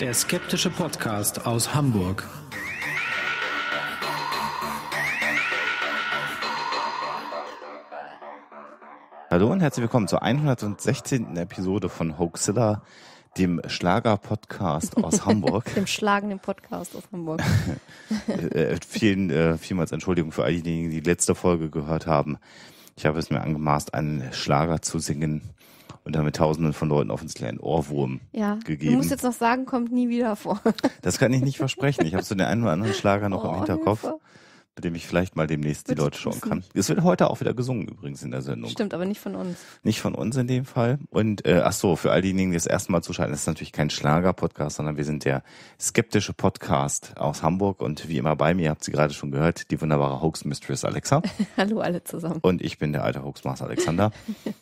Der skeptische Podcast aus Hamburg. Hallo und herzlich willkommen zur 116. Episode von Hoaxilla, dem Schlager-Podcast aus Hamburg. dem schlagenden Podcast aus Hamburg. Äh, vielen, äh, vielmals Entschuldigung für all diejenigen, die die letzte Folge gehört haben. Ich habe es mir angemaßt, einen Schlager zu singen und damit Tausenden von Leuten offensichtlich einen Ohrwurm ja. gegeben. Du musst jetzt noch sagen, kommt nie wieder vor. Das kann ich nicht versprechen. Ich habe so den einen oder anderen Schlager noch oh, im Hinterkopf. Hilfe mit dem ich vielleicht mal demnächst Würde die Leute schauen kann. Es wird heute auch wieder gesungen übrigens in der Sendung. Stimmt, aber nicht von uns. Nicht von uns in dem Fall. Und äh, ach so, für all diejenigen, die das erste Mal zuschalten, das ist natürlich kein Schlager-Podcast, sondern wir sind der skeptische Podcast aus Hamburg. Und wie immer bei mir, habt sie gerade schon gehört, die wunderbare Hoax-Mistress Alexa. Hallo alle zusammen. Und ich bin der alte Hoax-Master Alexander.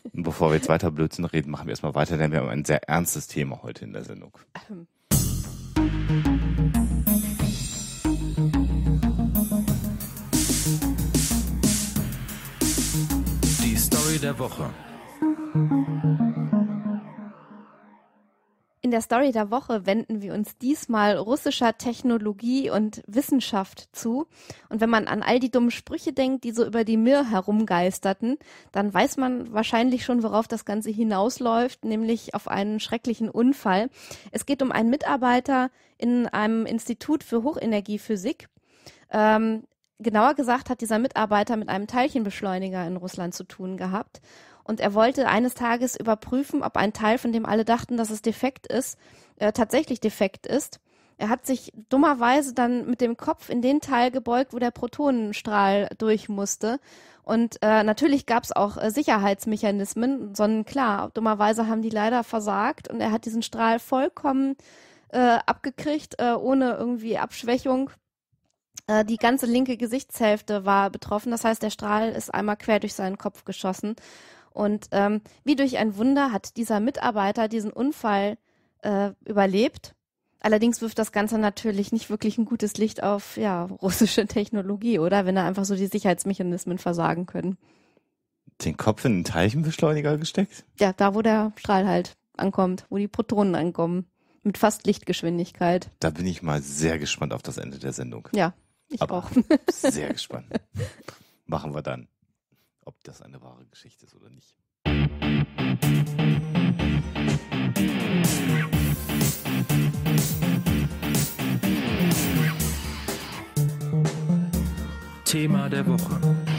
Und bevor wir jetzt weiter Blödsinn reden, machen wir erstmal weiter, denn wir haben ein sehr ernstes Thema heute in der Sendung. Ähm. der Woche. In der Story der Woche wenden wir uns diesmal russischer Technologie und Wissenschaft zu. Und wenn man an all die dummen Sprüche denkt, die so über die Mir herumgeisterten, dann weiß man wahrscheinlich schon, worauf das Ganze hinausläuft, nämlich auf einen schrecklichen Unfall. Es geht um einen Mitarbeiter in einem Institut für Hochenergiephysik, ähm, genauer gesagt hat dieser Mitarbeiter mit einem Teilchenbeschleuniger in Russland zu tun gehabt. Und er wollte eines Tages überprüfen, ob ein Teil, von dem alle dachten, dass es defekt ist, äh, tatsächlich defekt ist. Er hat sich dummerweise dann mit dem Kopf in den Teil gebeugt, wo der Protonenstrahl durch musste. Und äh, natürlich gab es auch äh, Sicherheitsmechanismen, sondern klar, dummerweise haben die leider versagt und er hat diesen Strahl vollkommen äh, abgekriegt, äh, ohne irgendwie Abschwächung. Äh, die ganze linke Gesichtshälfte war betroffen. Das heißt, der Strahl ist einmal quer durch seinen Kopf geschossen. Und ähm, wie durch ein Wunder hat dieser Mitarbeiter diesen Unfall äh, überlebt. Allerdings wirft das Ganze natürlich nicht wirklich ein gutes Licht auf ja, russische Technologie, oder? Wenn da einfach so die Sicherheitsmechanismen versagen können. Den Kopf in einen Teilchenbeschleuniger gesteckt? Ja, da wo der Strahl halt ankommt, wo die Protonen ankommen. Mit fast Lichtgeschwindigkeit. Da bin ich mal sehr gespannt auf das Ende der Sendung. Ja, ich Aber auch. sehr gespannt. Machen wir dann, ob das eine wahre Geschichte ist oder nicht. Thema der Woche.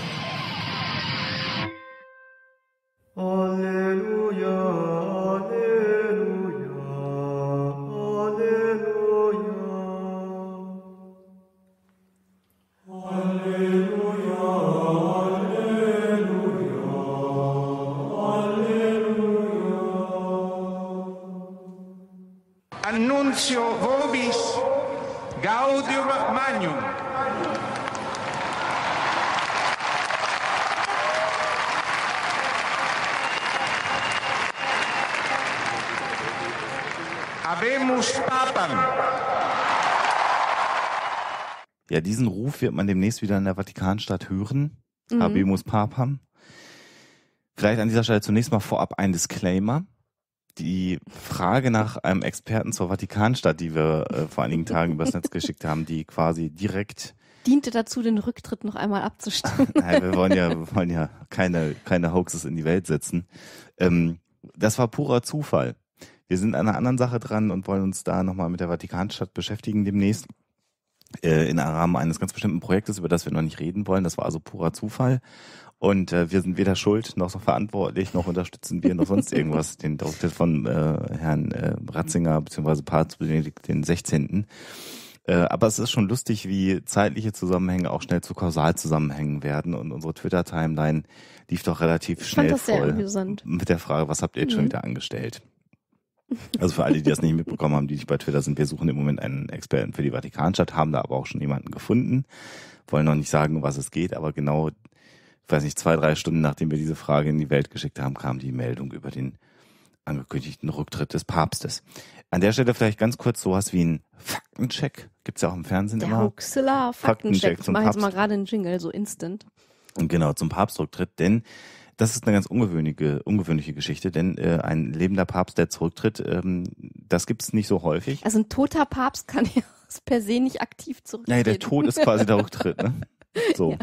diesen Ruf wird man demnächst wieder in der Vatikanstadt hören. Mhm. Habemus Papam. Vielleicht an dieser Stelle zunächst mal vorab ein Disclaimer. Die Frage nach einem Experten zur Vatikanstadt, die wir äh, vor einigen Tagen übers Netz geschickt haben, die quasi direkt diente dazu, den Rücktritt noch einmal abzustimmen. Nein, wir wollen ja, wir wollen ja keine, keine Hoaxes in die Welt setzen. Ähm, das war purer Zufall. Wir sind an einer anderen Sache dran und wollen uns da nochmal mit der Vatikanstadt beschäftigen demnächst. Äh, in einem Rahmen eines ganz bestimmten Projektes, über das wir noch nicht reden wollen. Das war also purer Zufall. Und äh, wir sind weder schuld noch so verantwortlich, noch unterstützen wir noch sonst irgendwas den Doktor von äh, Herrn äh, Ratzinger bzw. Papst Benedikt den 16. Äh, aber es ist schon lustig, wie zeitliche Zusammenhänge auch schnell zu Kausalzusammenhängen werden. Und unsere Twitter-Timeline lief doch relativ ich schnell voll mit der Frage, was habt ihr jetzt mhm. schon wieder angestellt? Also für alle, die das nicht mitbekommen haben, die nicht bei Twitter sind, wir suchen im Moment einen Experten für die Vatikanstadt, haben da aber auch schon jemanden gefunden, wollen noch nicht sagen, um was es geht, aber genau, ich weiß nicht, zwei, drei Stunden nachdem wir diese Frage in die Welt geschickt haben, kam die Meldung über den angekündigten Rücktritt des Papstes. An der Stelle vielleicht ganz kurz sowas wie ein Faktencheck. Gibt es ja auch im Fernsehen der immer. Huxela Faktencheck. Faktencheck ich mache jetzt mal gerade einen Jingle, so instant. Und genau, zum Papstrücktritt, denn das ist eine ganz ungewöhnliche, ungewöhnliche Geschichte, denn äh, ein lebender Papst, der zurücktritt, ähm, das gibt es nicht so häufig. Also ein toter Papst kann ja per se nicht aktiv zurücktreten. Naja, der Tod ist quasi der Rücktritt. Ne? So. Ja.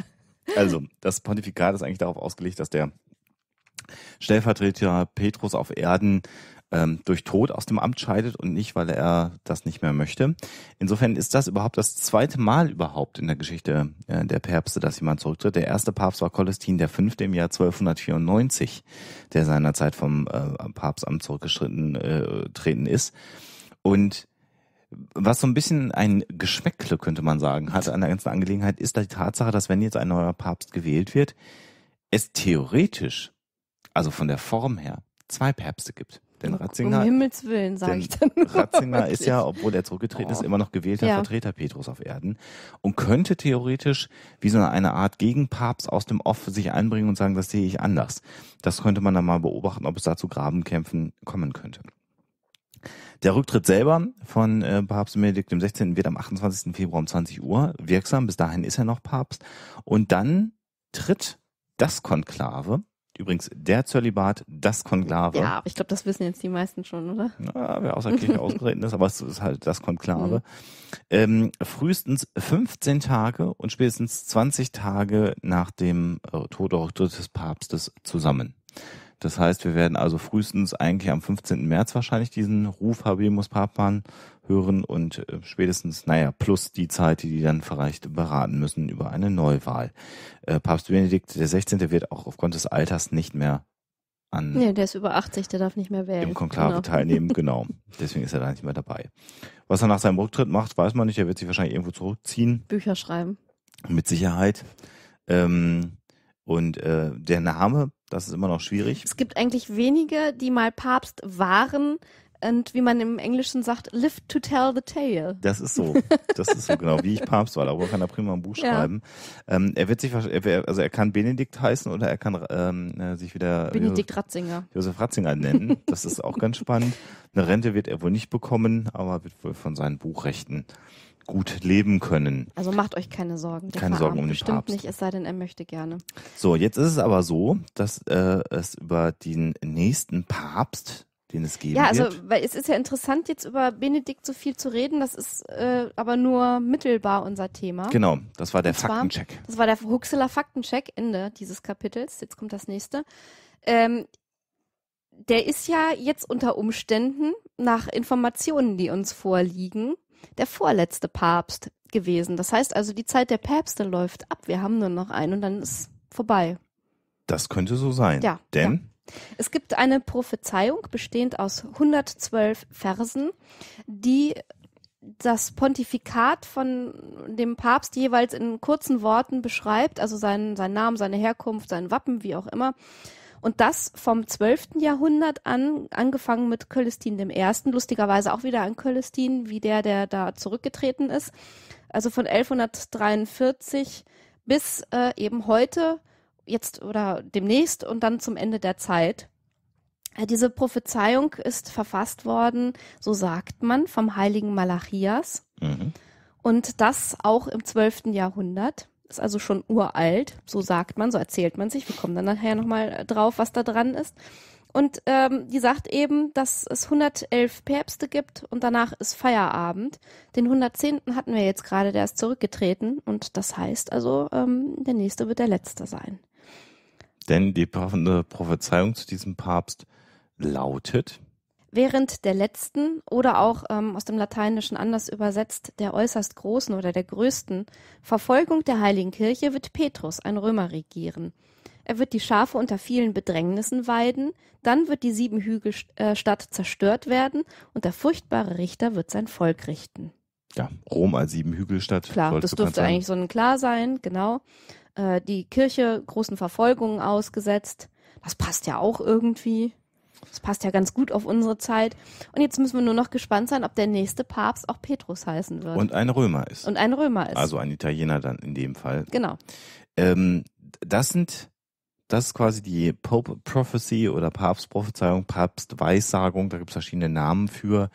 Also, das Pontifikat ist eigentlich darauf ausgelegt, dass der Stellvertreter Petrus auf Erden ähm, durch Tod aus dem Amt scheidet und nicht, weil er das nicht mehr möchte. Insofern ist das überhaupt das zweite Mal überhaupt in der Geschichte äh, der Päpste, dass jemand zurücktritt. Der erste Papst war Kolestin V. im Jahr 1294, der seinerzeit vom äh, Papstamt zurückgeschritten äh, treten ist. Und was so ein bisschen ein Geschmäckle, könnte man sagen, hat an der ganzen Angelegenheit, ist die Tatsache, dass wenn jetzt ein neuer Papst gewählt wird, es theoretisch, also von der Form her, zwei Päpste gibt. Denn Ratzinger, um Himmels Willen, sage ich dann. Ratzinger wirklich. ist ja, obwohl er zurückgetreten oh. ist, immer noch gewählter ja. Vertreter Petrus auf Erden und könnte theoretisch wie so eine Art Gegenpapst aus dem Off sich einbringen und sagen, das sehe ich anders. Das könnte man dann mal beobachten, ob es da zu Grabenkämpfen kommen könnte. Der Rücktritt selber von äh, Papst Benedikt XVI. wird am 28. Februar um 20 Uhr wirksam. Bis dahin ist er noch Papst. Und dann tritt das Konklave Übrigens, der Zölibat, das Konklave. Ja, ich glaube, das wissen jetzt die meisten schon, oder? Na, wer außer Kirche ausgetreten ist, aber es ist halt das Konklave. Mhm. Ähm, frühestens 15 Tage und spätestens 20 Tage nach dem äh, Tod des Papstes zusammen. Das heißt, wir werden also frühestens eigentlich am 15. März wahrscheinlich diesen Ruf Habemus Papman hören und äh, spätestens, naja, plus die Zeit, die die dann vielleicht beraten müssen über eine Neuwahl. Äh, Papst Benedikt der 16. wird auch aufgrund des Alters nicht mehr an. Nee, der ist über 80, der darf nicht mehr wählen. Im Konklave genau. teilnehmen, genau. Deswegen ist er da nicht mehr dabei. Was er nach seinem Rücktritt macht, weiß man nicht. Er wird sich wahrscheinlich irgendwo zurückziehen. Bücher schreiben. Mit Sicherheit. Ähm, und äh, der Name das ist immer noch schwierig. Es gibt eigentlich wenige, die mal Papst waren und wie man im Englischen sagt, live to tell the tale. Das ist so. Das ist so genau, wie ich Papst war. Darüber kann er prima ein Buch ja. schreiben. Ähm, er wird sich, also er kann Benedikt heißen oder er kann ähm, äh, sich wieder Benedikt Josef, Ratzinger. Josef Ratzinger nennen. Das ist auch ganz spannend. Eine Rente wird er wohl nicht bekommen, aber wird wohl von seinen Buchrechten gut leben können. Also macht euch keine Sorgen. keine Sorgen um den bestimmt Papst. nicht, es sei denn, er möchte gerne. So, jetzt ist es aber so, dass äh, es über den nächsten Papst den es geben wird. Ja, also wird. weil es ist ja interessant, jetzt über Benedikt so viel zu reden. Das ist äh, aber nur mittelbar unser Thema. Genau, das war der zwar, Faktencheck. Das war der Huxeler Faktencheck, Ende dieses Kapitels. Jetzt kommt das nächste. Ähm, der ist ja jetzt unter Umständen nach Informationen, die uns vorliegen, der vorletzte Papst gewesen. Das heißt also, die Zeit der Päpste läuft ab. Wir haben nur noch einen und dann ist vorbei. Das könnte so sein. Ja. Denn ja. Es gibt eine Prophezeiung bestehend aus 112 Versen, die das Pontifikat von dem Papst jeweils in kurzen Worten beschreibt, also seinen, seinen Namen, seine Herkunft, sein Wappen, wie auch immer. Und das vom 12. Jahrhundert an, angefangen mit Cölestin dem Ersten, lustigerweise auch wieder an Cölestin, wie der, der da zurückgetreten ist. Also von 1143 bis äh, eben heute, jetzt oder demnächst und dann zum Ende der Zeit. Diese Prophezeiung ist verfasst worden, so sagt man, vom heiligen Malachias. Mhm. Und das auch im 12. Jahrhundert ist also schon uralt, so sagt man, so erzählt man sich. Wir kommen dann nachher nochmal äh, drauf, was da dran ist. Und ähm, die sagt eben, dass es 111 Päpste gibt und danach ist Feierabend. Den 110. hatten wir jetzt gerade, der ist zurückgetreten und das heißt also, ähm, der nächste wird der letzte sein. Denn die Prophezeiung zu diesem Papst lautet, während der letzten oder auch ähm, aus dem Lateinischen anders übersetzt der äußerst großen oder der größten Verfolgung der Heiligen Kirche wird Petrus, ein Römer, regieren. Er wird die Schafe unter vielen Bedrängnissen weiden, dann wird die Siebenhügelstadt äh, zerstört werden und der furchtbare Richter wird sein Volk richten. Ja, Rom als Siebenhügelstadt. Klar, das dürfte eigentlich so ein klar sein, genau. Äh, die Kirche großen Verfolgungen ausgesetzt. Das passt ja auch irgendwie. Das passt ja ganz gut auf unsere Zeit. Und jetzt müssen wir nur noch gespannt sein, ob der nächste Papst auch Petrus heißen wird. Und ein Römer ist. Und ein Römer ist. Also ein Italiener dann in dem Fall. Genau. Ähm, das sind, das ist quasi die Pope Prophecy oder Papst Prophezeiung, Papst Weissagung. da gibt es verschiedene Namen für,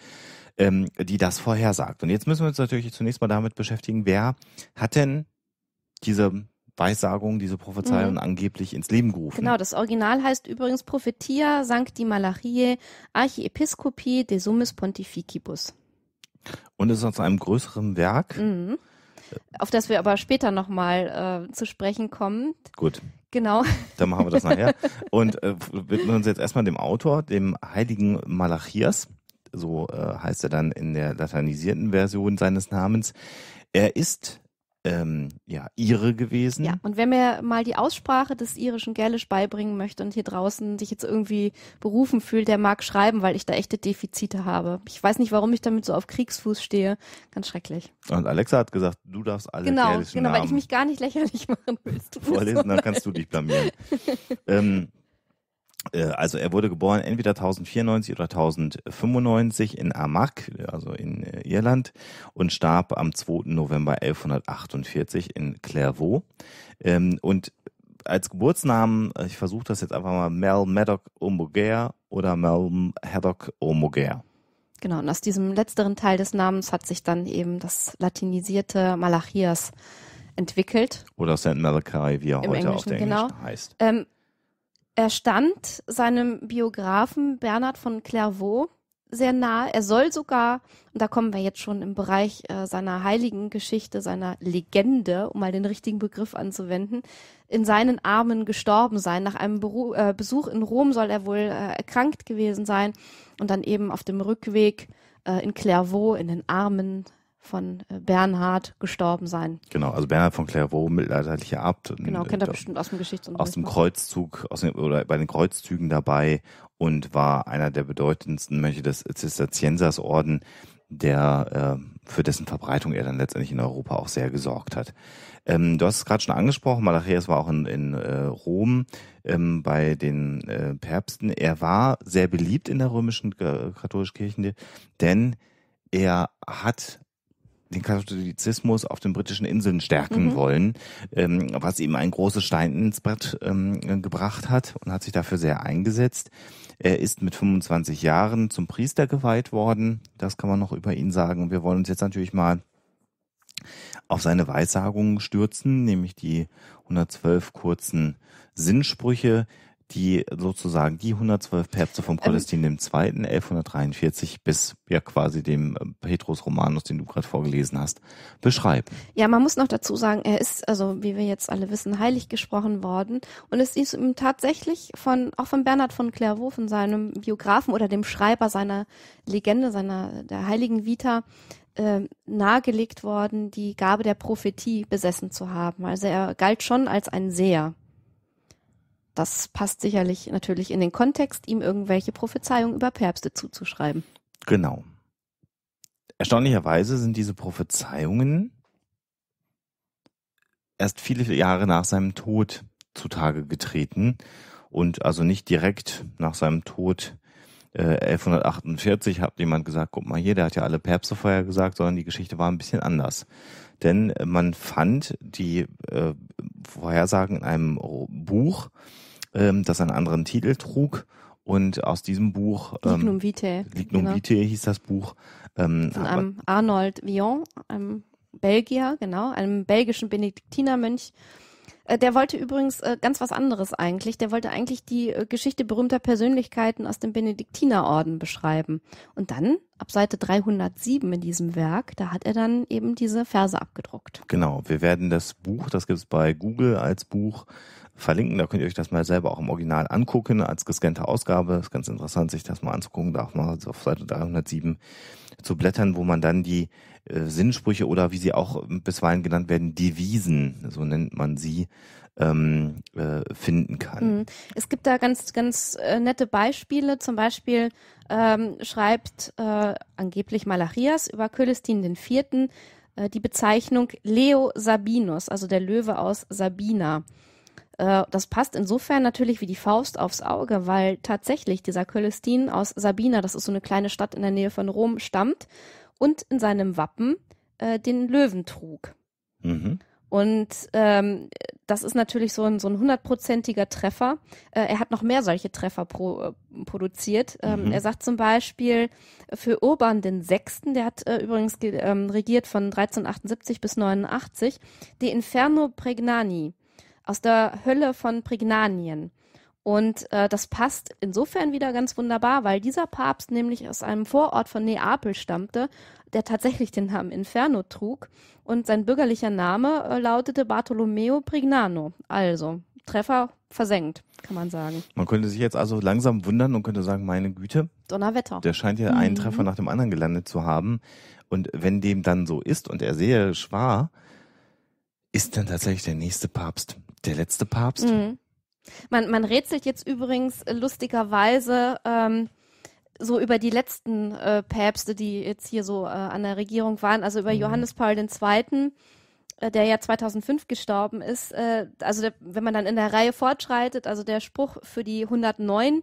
ähm, die das vorhersagt. Und jetzt müssen wir uns natürlich zunächst mal damit beschäftigen, wer hat denn diese Weissagungen, diese Prophezeiungen mhm. angeblich ins Leben gerufen. Genau, das Original heißt übrigens Prophetia Sancti Malachie Archiepiscopi de Summis Pontificibus. Und es ist aus einem größeren Werk. Mhm. Auf das wir aber später nochmal äh, zu sprechen kommen. Gut. Genau. Dann machen wir das nachher. Und äh, widmen uns jetzt erstmal dem Autor, dem heiligen Malachias. So äh, heißt er dann in der latinisierten Version seines Namens. Er ist ähm, ja, Ire gewesen. Ja, und wer mir mal die Aussprache des irischen Gälisch beibringen möchte und hier draußen sich jetzt irgendwie berufen fühlt, der mag schreiben, weil ich da echte Defizite habe. Ich weiß nicht, warum ich damit so auf Kriegsfuß stehe. Ganz schrecklich. Und Alexa hat gesagt, du darfst alle genau, gälischen Genau, genau, weil ich mich gar nicht lächerlich machen willst. Vorlesen, dann kannst du dich blamieren. ähm, äh, also er wurde geboren entweder 1094 oder 1095 in Armagh, also in äh, Irland, und starb am 2. November 1148 in Clairvaux. Ähm, und als Geburtsnamen, äh, ich versuche das jetzt einfach mal, Mel Maddock O'Mogare oder Mel Haddock O'Mogare. Genau, und aus diesem letzteren Teil des Namens hat sich dann eben das latinisierte Malachias entwickelt. Oder St. Malachi, wie er Im heute Englischen, auf der Englischen genau. heißt. Ähm, er stand seinem Biografen Bernhard von Clairvaux sehr nahe. Er soll sogar, und da kommen wir jetzt schon im Bereich äh, seiner heiligen Geschichte, seiner Legende, um mal den richtigen Begriff anzuwenden, in seinen Armen gestorben sein. Nach einem Beru äh, Besuch in Rom soll er wohl äh, erkrankt gewesen sein und dann eben auf dem Rückweg äh, in Clairvaux in den Armen von äh, Bernhard gestorben sein. Genau, also Bernhard von Clairvaux, mittelalterlicher Abt. Genau, äh, kennt er bestimmt aus dem Geschichtsunterricht. Aus dem Kreuzzug, aus dem, oder bei den Kreuzzügen dabei und war einer der bedeutendsten Mönche des Zisterziensersorden, der äh, für dessen Verbreitung er dann letztendlich in Europa auch sehr gesorgt hat. Ähm, du hast es gerade schon angesprochen, Malachias war auch in, in äh, Rom ähm, bei den äh, Päpsten. Er war sehr beliebt in der römischen äh, katholischen Kirche, denn er hat den Katholizismus auf den britischen Inseln stärken mhm. wollen, ähm, was ihm ein großes Stein ins Brett ähm, gebracht hat und hat sich dafür sehr eingesetzt. Er ist mit 25 Jahren zum Priester geweiht worden. Das kann man noch über ihn sagen. Wir wollen uns jetzt natürlich mal auf seine Weissagungen stürzen, nämlich die 112 kurzen Sinnsprüche, die sozusagen die 112 Päpste vom Konstantin ähm, II. 1143 bis ja quasi dem äh, Petrus Romanus, den du gerade vorgelesen hast, beschreibt. Ja, man muss noch dazu sagen, er ist, also wie wir jetzt alle wissen, heilig gesprochen worden und es ist ihm tatsächlich von, auch von Bernhard von Clairvaux, von seinem Biografen oder dem Schreiber seiner Legende, seiner, der heiligen Vita, äh, nahegelegt worden, die Gabe der Prophetie besessen zu haben. Also er galt schon als ein Seher das passt sicherlich natürlich in den Kontext, ihm irgendwelche Prophezeiungen über Päpste zuzuschreiben. Genau. Erstaunlicherweise sind diese Prophezeiungen erst viele Jahre nach seinem Tod zutage getreten und also nicht direkt nach seinem Tod 1148 äh, hat jemand gesagt, guck mal hier, der hat ja alle Päpste vorher gesagt, sondern die Geschichte war ein bisschen anders. Denn äh, man fand die äh, Vorhersagen in einem Buch, ähm, das einen anderen Titel trug. Und aus diesem Buch ähm, Lignum Vitae, Lignum genau. Vitae hieß das Buch. Ähm, Von einem Arnold Vion, einem Belgier, genau, einem belgischen Benediktinermönch. Äh, der wollte übrigens äh, ganz was anderes eigentlich. Der wollte eigentlich die äh, Geschichte berühmter Persönlichkeiten aus dem Benediktinerorden beschreiben. Und dann, ab Seite 307 in diesem Werk, da hat er dann eben diese Verse abgedruckt. Genau, wir werden das Buch, das gibt es bei Google als Buch verlinken. Da könnt ihr euch das mal selber auch im Original angucken, als gescannte Ausgabe. Ist ganz interessant, sich das mal anzugucken. Da auch mal auf Seite 307 zu blättern, wo man dann die äh, Sinnsprüche oder wie sie auch bisweilen genannt werden, Devisen, so nennt man sie, ähm, äh, finden kann. Mhm. Es gibt da ganz, ganz äh, nette Beispiele. Zum Beispiel ähm, schreibt äh, angeblich Malachias über Kölestin IV. Äh, die Bezeichnung Leo Sabinus, also der Löwe aus Sabina äh, das passt insofern natürlich wie die Faust aufs Auge, weil tatsächlich dieser Kölestin aus Sabina, das ist so eine kleine Stadt in der Nähe von Rom, stammt und in seinem Wappen äh, den Löwen trug. Mhm. Und ähm, das ist natürlich so ein so ein hundertprozentiger Treffer. Äh, er hat noch mehr solche Treffer pro, äh, produziert. Ähm, mhm. Er sagt zum Beispiel für Urban den Sechsten, der hat äh, übrigens ähm, regiert von 1378 bis 89, die Inferno Pregnani aus der Hölle von Pregnanien. Und äh, das passt insofern wieder ganz wunderbar, weil dieser Papst nämlich aus einem Vorort von Neapel stammte, der tatsächlich den Namen Inferno trug. Und sein bürgerlicher Name äh, lautete Bartolomeo Prignano. Also Treffer versenkt, kann man sagen. Man könnte sich jetzt also langsam wundern und könnte sagen, meine Güte. Donnerwetter. Der scheint ja einen mhm. Treffer nach dem anderen gelandet zu haben. Und wenn dem dann so ist und er sehr schwach, ist dann tatsächlich der nächste Papst der letzte Papst? Mhm. Man, man rätselt jetzt übrigens äh, lustigerweise ähm, so über die letzten äh, Päpste, die jetzt hier so äh, an der Regierung waren, also über mhm. Johannes Paul II., äh, der ja 2005 gestorben ist. Äh, also der, wenn man dann in der Reihe fortschreitet, also der Spruch für die 109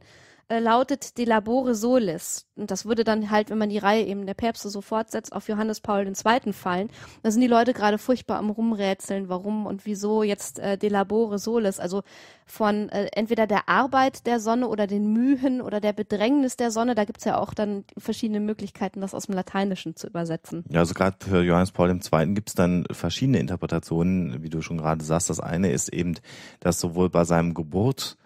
äh, lautet De Labore Solis. Und das würde dann halt, wenn man die Reihe eben der Päpste so fortsetzt, auf Johannes Paul II. fallen. Da sind die Leute gerade furchtbar am Rumrätseln, warum und wieso jetzt äh, De Labore Solis. Also von äh, entweder der Arbeit der Sonne oder den Mühen oder der Bedrängnis der Sonne. Da gibt es ja auch dann verschiedene Möglichkeiten, das aus dem Lateinischen zu übersetzen. Ja, also gerade für Johannes Paul II. gibt es dann verschiedene Interpretationen, wie du schon gerade sagst. Das eine ist eben, dass sowohl bei seinem Geburt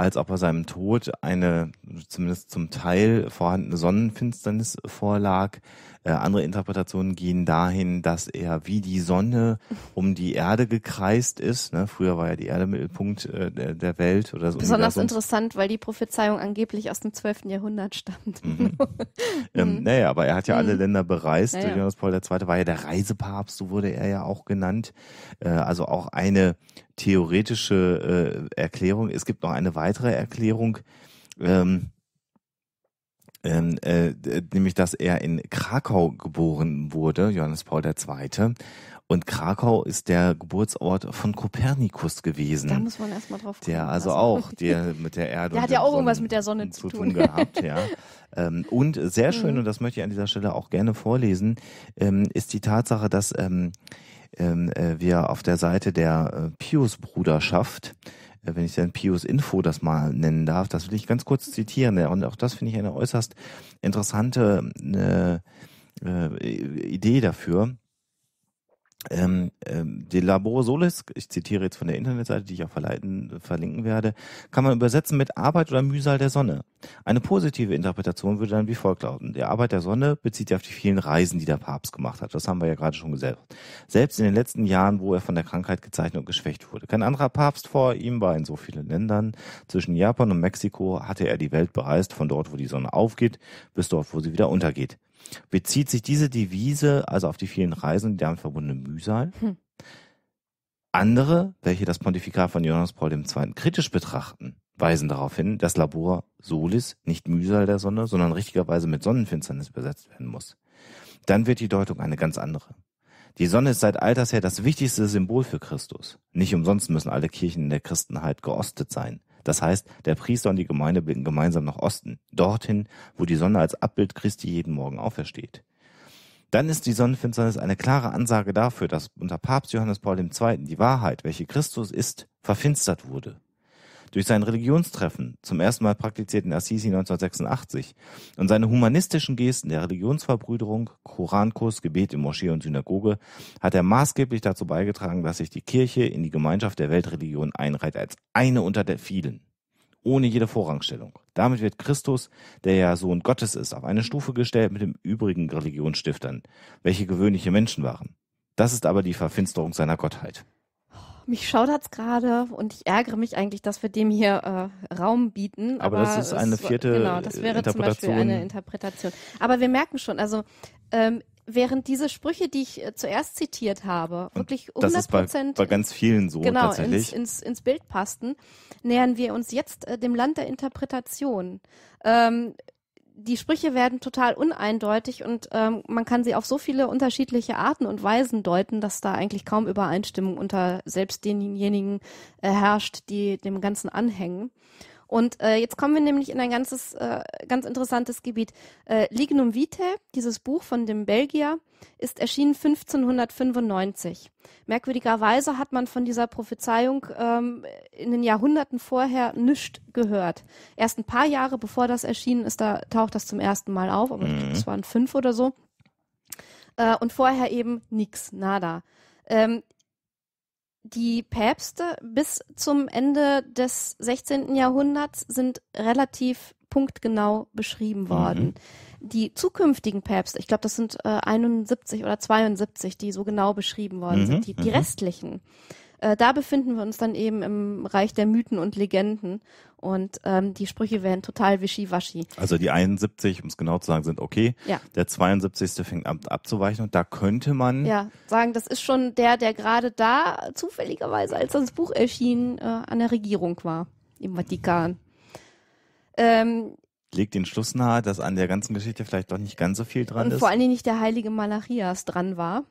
als ob er seinem Tod eine zumindest zum Teil vorhandene Sonnenfinsternis vorlag, äh, andere Interpretationen gehen dahin, dass er wie die Sonne um die Erde gekreist ist. Ne? Früher war ja die Erde Mittelpunkt äh, der Welt. Oder Besonders Universums. interessant, weil die Prophezeiung angeblich aus dem 12. Jahrhundert stammt. Mhm. ähm, mhm. Naja, aber er hat ja alle mhm. Länder bereist. Naja. Johannes Paul II. war ja der Reisepapst, so wurde er ja auch genannt. Äh, also auch eine theoretische äh, Erklärung. Es gibt noch eine weitere Erklärung. Ähm, ähm, äh, nämlich dass er in Krakau geboren wurde, Johannes Paul II. Und Krakau ist der Geburtsort von Kopernikus gewesen. Da muss man erstmal drauf gucken. Der also, also auch, der mit der Erde. Der hat ja auch irgendwas mit der Sonne zu tun, gehabt, ja. Ähm, und sehr schön, mhm. und das möchte ich an dieser Stelle auch gerne vorlesen, ähm, ist die Tatsache, dass ähm, ähm äh, wir auf der Seite der äh, Pius-Bruderschaft äh, wenn ich dann Pius Info das mal nennen darf, das will ich ganz kurz zitieren. Und auch das finde ich eine äußerst interessante äh, äh, Idee dafür ähm, ähm, De Labore Solis, ich zitiere jetzt von der Internetseite, die ich auch verleiten, verlinken werde, kann man übersetzen mit Arbeit oder Mühsal der Sonne. Eine positive Interpretation würde dann wie folgt lauten. Die Arbeit der Sonne bezieht sich auf die vielen Reisen, die der Papst gemacht hat. Das haben wir ja gerade schon gesagt. Selbst in den letzten Jahren, wo er von der Krankheit gezeichnet und geschwächt wurde. Kein anderer Papst vor ihm war in so vielen Ländern. Zwischen Japan und Mexiko hatte er die Welt bereist, von dort, wo die Sonne aufgeht, bis dort, wo sie wieder untergeht bezieht sich diese Devise also auf die vielen Reisen und deren verbundene Mühsal. Hm. Andere, welche das Pontifikat von Johannes Paul II. kritisch betrachten, weisen darauf hin, dass Labor Solis nicht Mühsal der Sonne, sondern richtigerweise mit Sonnenfinsternis besetzt werden muss. Dann wird die Deutung eine ganz andere. Die Sonne ist seit alters her das wichtigste Symbol für Christus. Nicht umsonst müssen alle Kirchen in der Christenheit geostet sein. Das heißt, der Priester und die Gemeinde blicken gemeinsam nach Osten, dorthin, wo die Sonne als Abbild Christi jeden Morgen aufersteht. Dann ist die Sonnenfinsternis eine klare Ansage dafür, dass unter Papst Johannes Paul II. die Wahrheit, welche Christus ist, verfinstert wurde. Durch sein Religionstreffen, zum ersten Mal praktiziert in Assisi 1986, und seine humanistischen Gesten der Religionsverbrüderung, Korankurs, Gebet im Moschee und Synagoge, hat er maßgeblich dazu beigetragen, dass sich die Kirche in die Gemeinschaft der Weltreligion einreiht als eine unter der vielen ohne jede Vorrangstellung. Damit wird Christus, der ja Sohn Gottes ist, auf eine Stufe gestellt mit den übrigen Religionsstiftern, welche gewöhnliche Menschen waren. Das ist aber die Verfinsterung seiner Gottheit. Mich schaudert's gerade und ich ärgere mich eigentlich, dass wir dem hier äh, Raum bieten. Aber, aber das ist eine vierte Interpretation. Genau, das wäre zum Beispiel eine Interpretation. Aber wir merken schon, also ähm, während diese Sprüche, die ich äh, zuerst zitiert habe, und wirklich 100 das ist bei, bei ganz vielen so genau, tatsächlich. Ins, ins, ins Bild passten, nähern wir uns jetzt äh, dem Land der Interpretation. Ähm, die Sprüche werden total uneindeutig und ähm, man kann sie auf so viele unterschiedliche Arten und Weisen deuten, dass da eigentlich kaum Übereinstimmung unter selbst denjenigen äh, herrscht, die dem Ganzen anhängen. Und äh, jetzt kommen wir nämlich in ein ganzes, äh, ganz interessantes Gebiet. Äh, Lignum Vitae, dieses Buch von dem Belgier, ist erschienen 1595. Merkwürdigerweise hat man von dieser Prophezeiung ähm, in den Jahrhunderten vorher nichts gehört. Erst ein paar Jahre bevor das erschienen ist, da taucht das zum ersten Mal auf, aber es mhm. waren fünf oder so. Äh, und vorher eben nichts, nada. Ähm, die Päpste bis zum Ende des 16. Jahrhunderts sind relativ punktgenau beschrieben mhm. worden. Mhm. Die zukünftigen Päpste, ich glaube, das sind äh, 71 oder 72, die so genau beschrieben worden mhm. sind, die, die mhm. restlichen, äh, da befinden wir uns dann eben im Reich der Mythen und Legenden und ähm, die Sprüche werden total wischiwaschi. Also die 71, um es genau zu sagen, sind okay. Ja. Der 72. fängt an abzuweichen und da könnte man ja sagen, das ist schon der, der gerade da zufälligerweise, als das Buch erschien, äh, an der Regierung war im Vatikan. Ähm, legt den Schluss nahe, dass an der ganzen Geschichte vielleicht doch nicht ganz so viel dran und ist. Vor allen Dingen nicht der heilige Malachias dran war.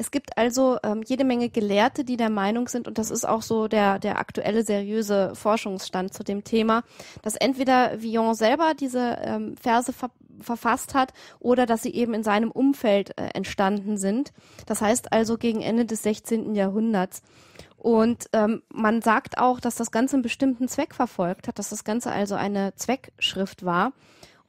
Es gibt also ähm, jede Menge Gelehrte, die der Meinung sind, und das ist auch so der, der aktuelle seriöse Forschungsstand zu dem Thema, dass entweder Villon selber diese ähm, Verse ver verfasst hat oder dass sie eben in seinem Umfeld äh, entstanden sind. Das heißt also gegen Ende des 16. Jahrhunderts. Und ähm, man sagt auch, dass das Ganze einen bestimmten Zweck verfolgt hat, dass das Ganze also eine Zweckschrift war.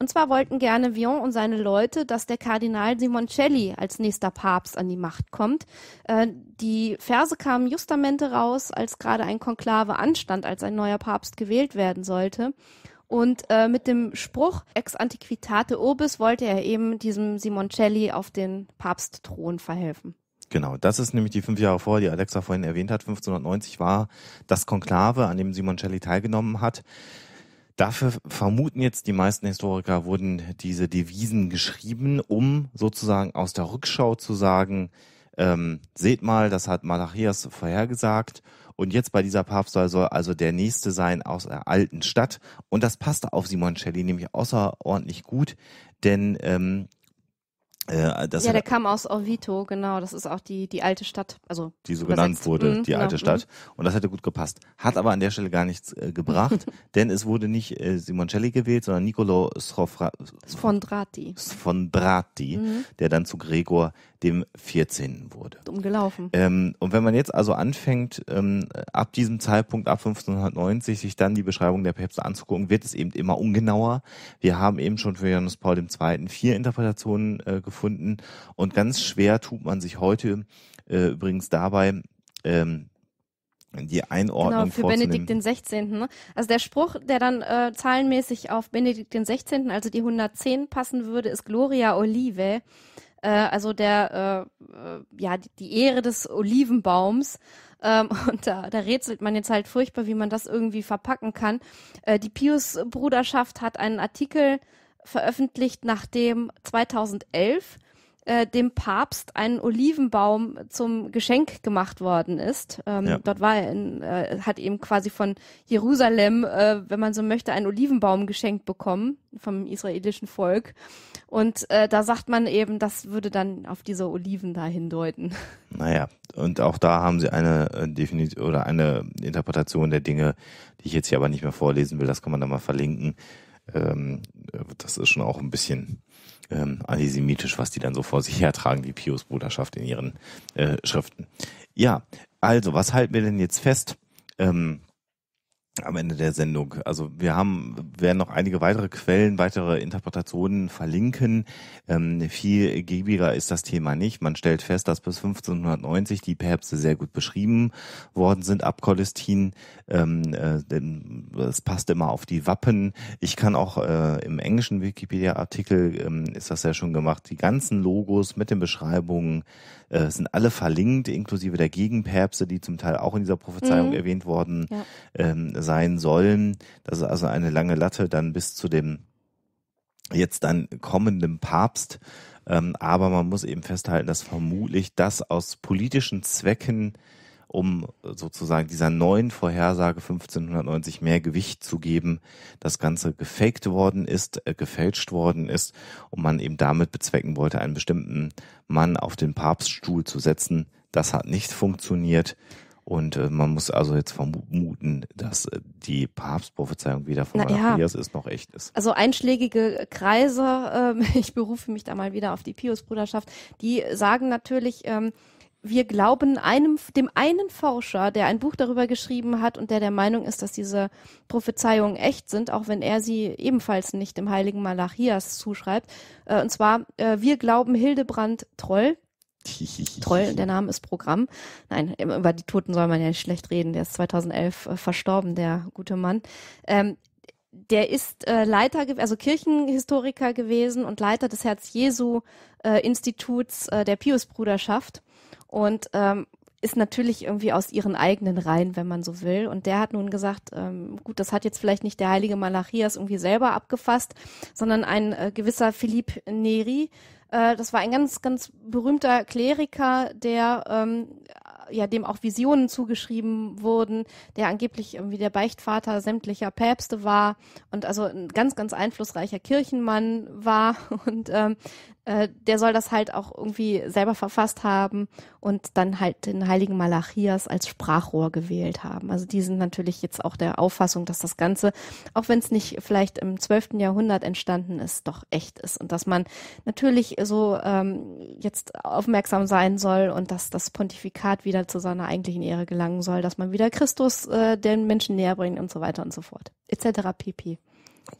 Und zwar wollten gerne Vion und seine Leute, dass der Kardinal Simoncelli als nächster Papst an die Macht kommt. Äh, die Verse kamen justamente raus, als gerade ein Konklave anstand, als ein neuer Papst gewählt werden sollte. Und äh, mit dem Spruch Ex Antiquitate Obis wollte er eben diesem Simoncelli auf den Papstthron verhelfen. Genau, das ist nämlich die fünf Jahre vor, die Alexa vorhin erwähnt hat. 1590 war das Konklave, an dem Simoncelli teilgenommen hat. Dafür vermuten jetzt die meisten Historiker, wurden diese Devisen geschrieben, um sozusagen aus der Rückschau zu sagen, ähm, seht mal, das hat Malachias vorhergesagt. Und jetzt bei dieser Papstwahl soll also der nächste sein aus der alten Stadt. Und das passte auf Simon Shelley nämlich außerordentlich gut, denn ähm, äh, ja, der kam aus Orvito, genau. Das ist auch die, die alte Stadt. Also die so genannt wurde, mhm, die genau. alte mhm. Stadt. Und das hätte gut gepasst. Hat aber an der Stelle gar nichts äh, gebracht, denn es wurde nicht äh, Simoncelli gewählt, sondern Niccolo Sfondrati, Sfondrati mhm. der dann zu Gregor dem 14. wurde. Umgelaufen. Ähm, und wenn man jetzt also anfängt, ähm, ab diesem Zeitpunkt, ab 1590, sich dann die Beschreibung der Päpste anzugucken, wird es eben immer ungenauer. Wir haben eben schon für Johannes Paul II. vier Interpretationen äh, gefunden und ganz schwer tut man sich heute äh, übrigens dabei, ähm, die Einordnung genau, für Benedikt den 16. Ne? Also der Spruch, der dann äh, zahlenmäßig auf Benedikt den 16., also die 110 passen würde, ist Gloria Olive äh, also der, äh, äh ja, die Ehre des Olivenbaums. Ähm, und da, da rätselt man jetzt halt furchtbar, wie man das irgendwie verpacken kann. Äh, die Pius-Bruderschaft hat einen Artikel veröffentlicht, nachdem 2011 äh, dem Papst ein Olivenbaum zum Geschenk gemacht worden ist. Ähm, ja. Dort war er in, äh, hat eben quasi von Jerusalem, äh, wenn man so möchte, einen Olivenbaum geschenkt bekommen vom israelischen Volk. Und äh, da sagt man eben, das würde dann auf diese Oliven da hindeuten. Naja, und auch da haben sie eine äh, Definition oder eine Interpretation der Dinge, die ich jetzt hier aber nicht mehr vorlesen will. Das kann man da mal verlinken. Ähm, das ist schon auch ein bisschen ähm, antisemitisch, was die dann so vor sich hertragen, die Pius-Bruderschaft in ihren äh, Schriften. Ja, also, was halten wir denn jetzt fest? Ähm, am Ende der Sendung. Also wir haben, werden noch einige weitere Quellen, weitere Interpretationen verlinken. Ähm, viel giebiger ist das Thema nicht. Man stellt fest, dass bis 1590 die Päpste sehr gut beschrieben worden sind ab Kolestin. Ähm, äh, es passt immer auf die Wappen. Ich kann auch äh, im englischen Wikipedia-Artikel, ähm, ist das ja schon gemacht, die ganzen Logos mit den Beschreibungen äh, sind alle verlinkt, inklusive der Gegenpäpste, die zum Teil auch in dieser Prophezeiung mhm. erwähnt worden ja. ähm, sein sollen. Das ist also eine lange Latte dann bis zu dem jetzt dann kommenden Papst. Ähm, aber man muss eben festhalten, dass vermutlich das aus politischen Zwecken um sozusagen dieser neuen Vorhersage 1590 mehr Gewicht zu geben, das Ganze gefaked worden ist, äh, gefälscht worden ist und man eben damit bezwecken wollte, einen bestimmten Mann auf den Papststuhl zu setzen. Das hat nicht funktioniert. Und äh, man muss also jetzt vermuten, dass äh, die Papstprophezeiung weder von Malachias ja. ist noch echt ist. Also einschlägige Kreise, ähm, ich berufe mich da mal wieder auf die Pius-Bruderschaft, die sagen natürlich, ähm, wir glauben einem, dem einen Forscher, der ein Buch darüber geschrieben hat und der der Meinung ist, dass diese Prophezeiungen echt sind, auch wenn er sie ebenfalls nicht dem heiligen Malachias zuschreibt. Äh, und zwar, äh, wir glauben Hildebrand Troll. Troll, der Name ist Programm. Nein, über die Toten soll man ja nicht schlecht reden. Der ist 2011 äh, verstorben, der gute Mann. Ähm, der ist äh, Leiter, also Kirchenhistoriker gewesen und Leiter des Herz Jesu äh, Instituts äh, der Pius Bruderschaft und ähm, ist natürlich irgendwie aus ihren eigenen Reihen, wenn man so will. Und der hat nun gesagt, ähm, gut, das hat jetzt vielleicht nicht der heilige Malachias irgendwie selber abgefasst, sondern ein äh, gewisser Philipp Neri. Äh, das war ein ganz, ganz berühmter Kleriker, der ähm, ja dem auch Visionen zugeschrieben wurden, der angeblich irgendwie der Beichtvater sämtlicher Päpste war und also ein ganz, ganz einflussreicher Kirchenmann war. Und ähm, äh, der soll das halt auch irgendwie selber verfasst haben und dann halt den heiligen Malachias als Sprachrohr gewählt haben. Also die sind natürlich jetzt auch der Auffassung, dass das Ganze, auch wenn es nicht vielleicht im 12. Jahrhundert entstanden ist, doch echt ist und dass man natürlich so ähm, jetzt aufmerksam sein soll und dass das Pontifikat wieder zu seiner eigentlichen Ehre gelangen soll, dass man wieder Christus äh, den Menschen näher bringt und so weiter und so fort. Etc. pp.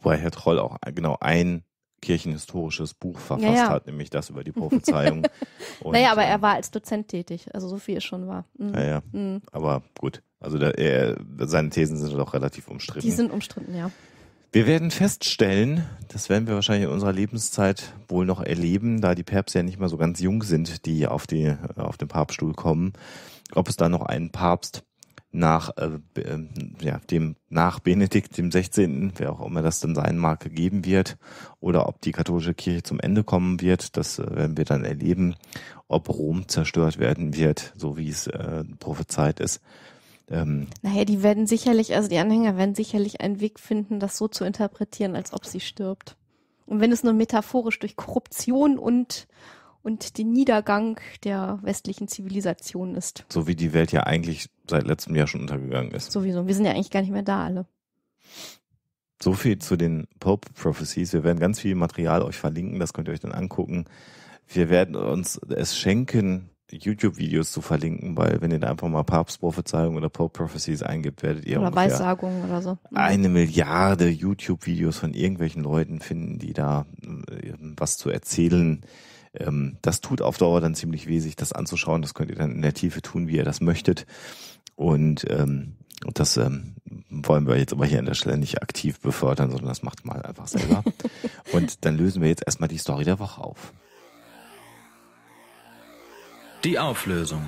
Wobei Herr Troll auch genau ein kirchenhistorisches Buch verfasst naja. hat, nämlich das über die Prophezeiung. Und, naja, aber äh, er war als Dozent tätig, also so viel es schon war. Mhm. Naja, mhm. aber gut. Also da, er, seine Thesen sind doch relativ umstritten. Die sind umstritten, ja. Wir werden feststellen, das werden wir wahrscheinlich in unserer Lebenszeit wohl noch erleben, da die Päpste ja nicht mehr so ganz jung sind, die auf, die, auf den Papststuhl kommen, ob es da noch einen Papst nach äh, ähm, ja, dem nach Benedikt dem 16., wer auch immer das dann sein mag, gegeben wird oder ob die katholische Kirche zum Ende kommen wird, das äh, werden wir dann erleben, ob Rom zerstört werden wird, so wie es äh, prophezeit ist. Ähm, naja, die werden sicherlich, also die Anhänger werden sicherlich einen Weg finden, das so zu interpretieren, als ob sie stirbt. Und wenn es nur metaphorisch durch Korruption und und den Niedergang der westlichen Zivilisation ist. So wie die Welt ja eigentlich seit letztem Jahr schon untergegangen ist. Sowieso. Wir sind ja eigentlich gar nicht mehr da alle. So viel zu den Pope Prophecies. Wir werden ganz viel Material euch verlinken, das könnt ihr euch dann angucken. Wir werden uns es schenken, YouTube-Videos zu verlinken, weil wenn ihr da einfach mal Papstprophezeiungen oder Pope Prophecies eingibt, werdet ihr oder Weissagungen oder so mhm. eine Milliarde YouTube-Videos von irgendwelchen Leuten finden, die da äh, was zu erzählen ähm, das tut auf Dauer dann ziemlich weh, sich das anzuschauen. Das könnt ihr dann in der Tiefe tun, wie ihr das möchtet. Und ähm, das ähm, wollen wir jetzt aber hier an der Stelle nicht aktiv befördern, sondern das macht mal einfach selber. Und dann lösen wir jetzt erstmal die Story der Woche auf. Die Auflösung.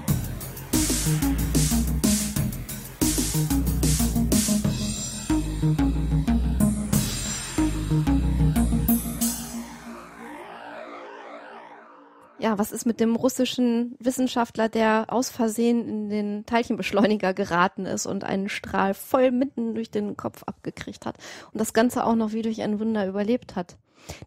was ist mit dem russischen Wissenschaftler, der aus Versehen in den Teilchenbeschleuniger geraten ist und einen Strahl voll mitten durch den Kopf abgekriegt hat und das Ganze auch noch wie durch ein Wunder überlebt hat?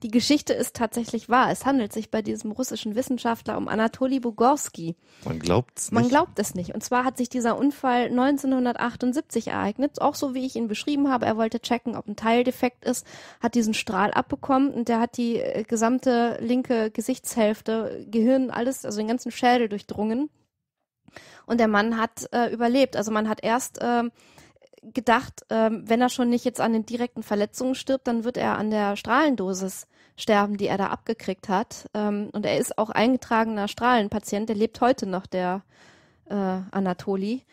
Die Geschichte ist tatsächlich wahr. Es handelt sich bei diesem russischen Wissenschaftler um Anatoli Bogorski. Man glaubt es nicht. Man glaubt es nicht. Und zwar hat sich dieser Unfall 1978 ereignet, auch so wie ich ihn beschrieben habe. Er wollte checken, ob ein Teil defekt ist, hat diesen Strahl abbekommen und der hat die äh, gesamte linke Gesichtshälfte, Gehirn, alles, also den ganzen Schädel durchdrungen. Und der Mann hat äh, überlebt. Also man hat erst äh, gedacht, ähm, wenn er schon nicht jetzt an den direkten Verletzungen stirbt, dann wird er an der Strahlendosis sterben, die er da abgekriegt hat. Ähm, und er ist auch eingetragener Strahlenpatient, der lebt heute noch, der äh, Anatoli.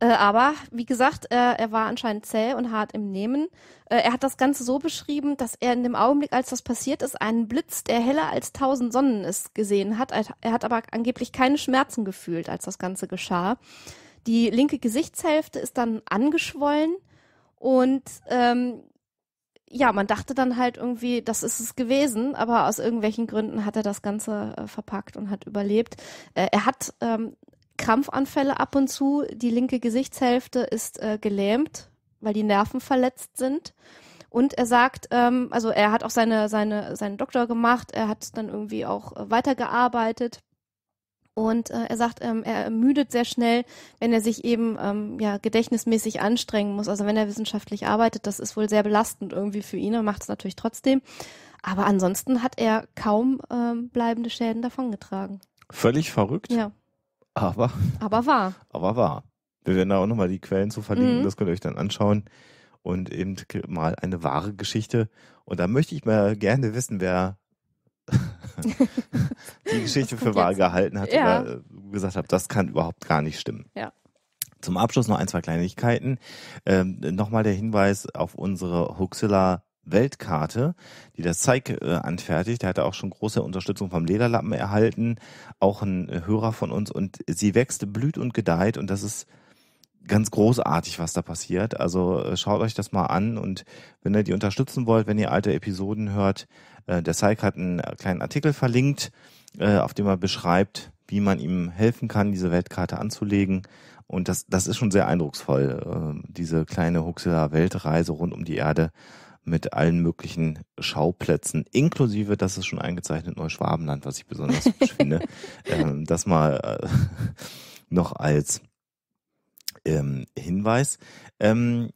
Äh, aber wie gesagt, äh, er war anscheinend zäh und hart im Nehmen. Äh, er hat das Ganze so beschrieben, dass er in dem Augenblick, als das passiert ist, einen Blitz, der heller als tausend Sonnen ist, gesehen hat. Er hat aber angeblich keine Schmerzen gefühlt, als das Ganze geschah. Die linke Gesichtshälfte ist dann angeschwollen und ähm, ja, man dachte dann halt irgendwie, das ist es gewesen, aber aus irgendwelchen Gründen hat er das Ganze äh, verpackt und hat überlebt. Äh, er hat ähm, Krampfanfälle ab und zu, die linke Gesichtshälfte ist äh, gelähmt, weil die Nerven verletzt sind. Und er sagt, ähm, also er hat auch seine, seine, seinen Doktor gemacht, er hat dann irgendwie auch äh, weitergearbeitet und äh, er sagt, ähm, er ermüdet sehr schnell, wenn er sich eben ähm, ja, gedächtnismäßig anstrengen muss. Also wenn er wissenschaftlich arbeitet, das ist wohl sehr belastend irgendwie für ihn. und macht es natürlich trotzdem. Aber ansonsten hat er kaum ähm, bleibende Schäden davongetragen. Völlig verrückt. Ja. Aber. Aber wahr. Aber wahr. Wir werden da auch nochmal die Quellen zu verlinken. Mhm. Das könnt ihr euch dann anschauen. Und eben mal eine wahre Geschichte. Und da möchte ich mal gerne wissen, wer die Geschichte für wahr gehalten hat ja. oder äh, gesagt habe, das kann überhaupt gar nicht stimmen. Ja. Zum Abschluss noch ein, zwei Kleinigkeiten. Ähm, Nochmal der Hinweis auf unsere Huxilla Weltkarte, die der Zeig äh, anfertigt. Der hatte auch schon große Unterstützung vom Lederlappen erhalten, auch ein Hörer von uns. Und sie wächst, blüht und gedeiht. Und das ist ganz großartig, was da passiert. Also äh, schaut euch das mal an und wenn ihr die unterstützen wollt, wenn ihr alte Episoden hört, äh, der Psych hat einen äh, kleinen Artikel verlinkt, äh, auf dem er beschreibt, wie man ihm helfen kann, diese Weltkarte anzulegen. Und das, das ist schon sehr eindrucksvoll, äh, diese kleine Huxilla-Weltreise rund um die Erde mit allen möglichen Schauplätzen, inklusive, das ist schon eingezeichnet, Neuschwabenland, was ich besonders gut finde, ähm, das mal äh, noch als ähm, Hinweis. Ähm,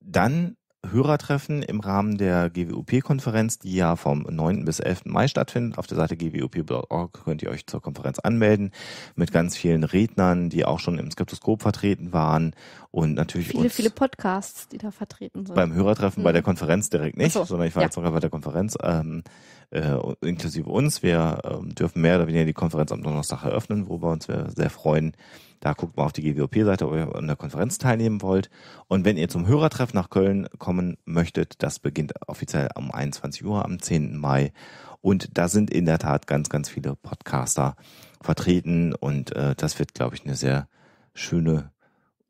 dann Hörertreffen im Rahmen der GWOP-Konferenz, die ja vom 9. bis 11. Mai stattfindet. Auf der Seite gwop.org könnt ihr euch zur Konferenz anmelden mit ganz vielen Rednern, die auch schon im Skriptoskop vertreten waren und natürlich viele, viele Podcasts, die da vertreten sind. Beim Hörertreffen, mhm. bei der mhm. Konferenz direkt nicht, so. sondern ich war ja. jetzt sogar bei der Konferenz, ähm, äh, inklusive uns. Wir ähm, dürfen mehr oder weniger die Konferenz am Donnerstag eröffnen, worüber uns wir sehr freuen. Da guckt mal auf die GWOP-Seite, ob ihr an der Konferenz teilnehmen wollt. Und wenn ihr zum Hörertreff nach Köln kommt, teilnehmen möchtet, das beginnt offiziell um 21 Uhr am 10. Mai. Und da sind in der Tat ganz, ganz viele Podcaster vertreten. Und äh, das wird, glaube ich, eine sehr schöne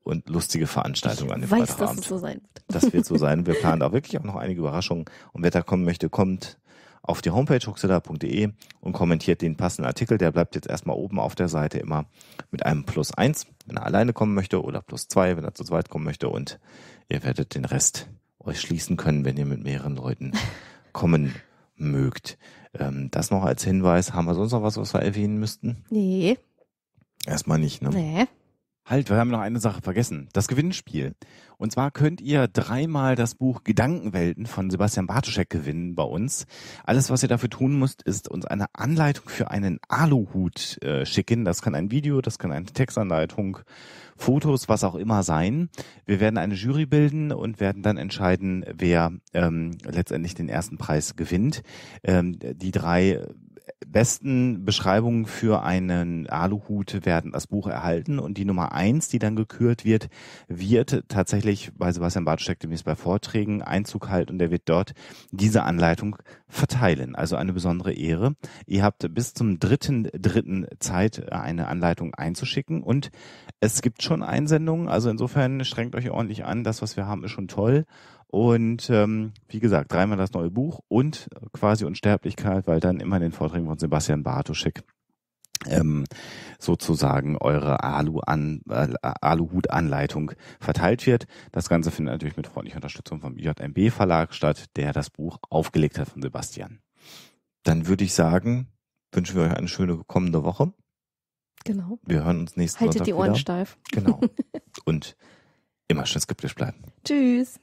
und lustige Veranstaltung ich an dem weiß, Freitagabend. Dass es so sein wird. Das wird so sein. Wir planen auch wirklich auch noch einige Überraschungen. Und wer da kommen möchte, kommt auf die Homepage huxilla.de und kommentiert den passenden Artikel. Der bleibt jetzt erstmal oben auf der Seite immer mit einem Plus eins, wenn er alleine kommen möchte, oder Plus zwei, wenn er zu zweit kommen möchte. Und ihr werdet den Rest euch schließen können, wenn ihr mit mehreren Leuten kommen mögt. Ähm, das noch als Hinweis. Haben wir sonst noch was, was wir erwähnen müssten? Nee. Erstmal nicht, ne? Nee. Halt, wir haben noch eine Sache vergessen. Das Gewinnspiel. Und zwar könnt ihr dreimal das Buch Gedankenwelten von Sebastian Bartoschek gewinnen bei uns. Alles, was ihr dafür tun müsst, ist uns eine Anleitung für einen Aluhut äh, schicken. Das kann ein Video, das kann eine Textanleitung, Fotos, was auch immer sein. Wir werden eine Jury bilden und werden dann entscheiden, wer ähm, letztendlich den ersten Preis gewinnt. Ähm, die drei besten Beschreibungen für einen Aluhut werden das Buch erhalten und die Nummer eins, die dann gekürt wird, wird tatsächlich bei Sebastian Bartschek demnächst bei Vorträgen Einzug halten und er wird dort diese Anleitung verteilen. Also eine besondere Ehre. Ihr habt bis zum dritten, dritten Zeit, eine Anleitung einzuschicken und es gibt schon Einsendungen. Also insofern strengt euch ordentlich an. Das, was wir haben, ist schon toll. Und ähm, wie gesagt, dreimal das neue Buch und äh, quasi Unsterblichkeit, weil dann immer in den Vorträgen von Sebastian Bartoschek ähm, sozusagen eure Alu an, äh, Aluhut-Anleitung verteilt wird. Das Ganze findet natürlich mit freundlicher Unterstützung vom JMB Verlag statt, der das Buch aufgelegt hat von Sebastian. Dann würde ich sagen, wünschen wir euch eine schöne kommende Woche. Genau. Wir hören uns nächste Woche. Haltet Sonntag die Ohren wieder. steif. Genau. Und immer schön skeptisch bleiben. Tschüss.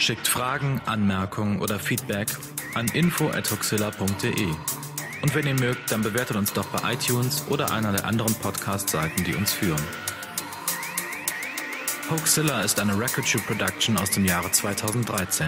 Schickt Fragen, Anmerkungen oder Feedback an info.huxilla.de. Und wenn ihr mögt, dann bewertet uns doch bei iTunes oder einer der anderen Podcast-Seiten, die uns führen. Hoaxilla ist eine Record Shoe Production aus dem Jahre 2013.